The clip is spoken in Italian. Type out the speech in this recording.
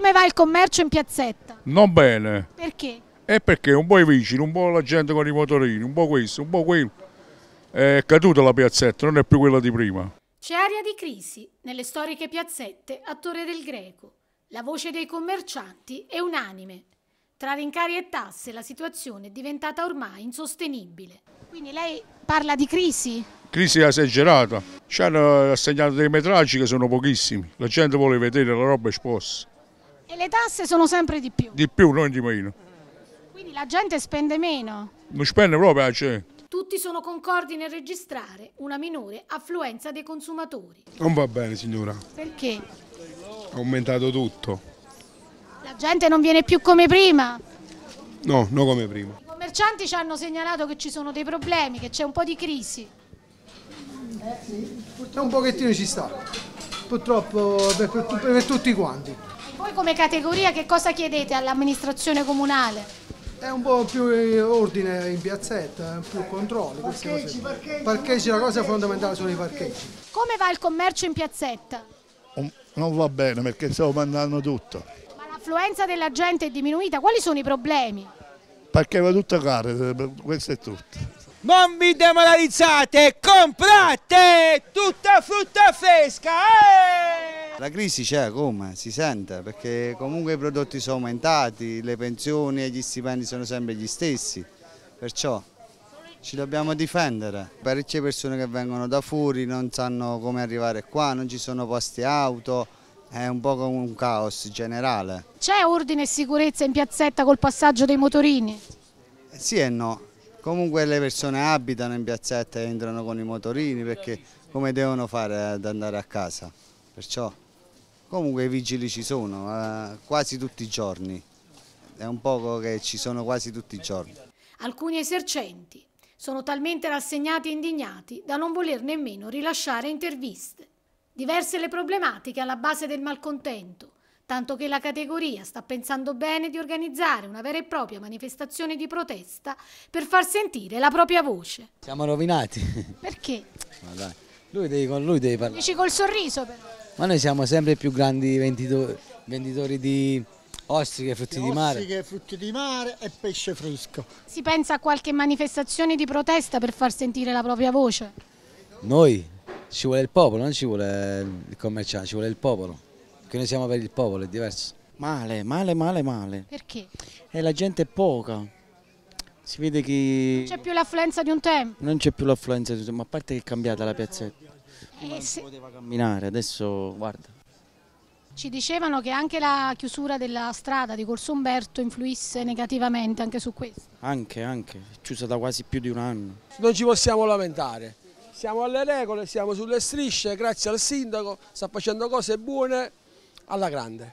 Come va il commercio in piazzetta? Non bene. Perché? E perché un po' i vicini, un po' la gente con i motorini, un po' questo, un po' quello. È caduta la piazzetta, non è più quella di prima. C'è aria di crisi nelle storiche piazzette a Torre del Greco. La voce dei commercianti è unanime. Tra rincari e tasse la situazione è diventata ormai insostenibile. Quindi lei parla di crisi? Crisi esagerata. Ci hanno assegnato dei metraggi che sono pochissimi. La gente vuole vedere la roba esposta. E le tasse sono sempre di più? Di più, non di meno. Quindi la gente spende meno? Non spende proprio, eh, cioè. Tutti sono concordi nel registrare una minore affluenza dei consumatori. Non va bene signora. Perché? Ha aumentato tutto. La gente non viene più come prima? No, non come prima. I commercianti ci hanno segnalato che ci sono dei problemi, che c'è un po' di crisi. Eh sì, un pochettino ci sta, purtroppo per, per, per tutti quanti. Voi come categoria che cosa chiedete all'amministrazione comunale? È un po' più eh, ordine in piazzetta, eh, più controlli. Parcheggi, parcheggi, parcheggi, la cosa fondamentale sono i parcheggi. Come va il commercio in piazzetta? Um, non va bene perché stiamo mandando tutto. Ma l'affluenza della gente è diminuita, quali sono i problemi? Perché va tutto caro, eh, questo è tutto. Non vi demoralizzate, comprate! crisi c'è, come? Si sente, perché comunque i prodotti sono aumentati, le pensioni e gli stipendi sono sempre gli stessi, perciò ci dobbiamo difendere. Parecchie persone che vengono da fuori non sanno come arrivare qua, non ci sono posti auto, è un po' come un caos generale. C'è ordine e sicurezza in piazzetta col passaggio dei motorini? Sì e no. Comunque le persone abitano in piazzetta e entrano con i motorini perché come devono fare ad andare a casa. Perciò Comunque i vigili ci sono, eh, quasi tutti i giorni, è un poco che ci sono quasi tutti i giorni. Alcuni esercenti sono talmente rassegnati e indignati da non voler nemmeno rilasciare interviste. Diverse le problematiche alla base del malcontento, tanto che la categoria sta pensando bene di organizzare una vera e propria manifestazione di protesta per far sentire la propria voce. Siamo rovinati. Perché? Lui devi, con lui devi parlare. Dici col sorriso però. Ma noi siamo sempre i più grandi venditori, venditori di ostriche, e frutti di mare. Ostriche, e frutti di mare e pesce fresco. Si pensa a qualche manifestazione di protesta per far sentire la propria voce? Noi? Ci vuole il popolo, non ci vuole il commerciale, ci vuole il popolo. Perché noi siamo per il popolo, è diverso. Male, male, male, male. Perché? E eh, la gente è poca si vede che... Non c'è più l'affluenza di un tempo. Non c'è più l'affluenza di un tempo, a parte che è cambiata la piazzetta. Prima eh, si poteva camminare, adesso guarda. Ci dicevano che anche la chiusura della strada di Corso Umberto influisse negativamente anche su questo. Anche, anche, chiusa da quasi più di un anno. Non ci possiamo lamentare, siamo alle regole, siamo sulle strisce, grazie al sindaco sta facendo cose buone alla grande.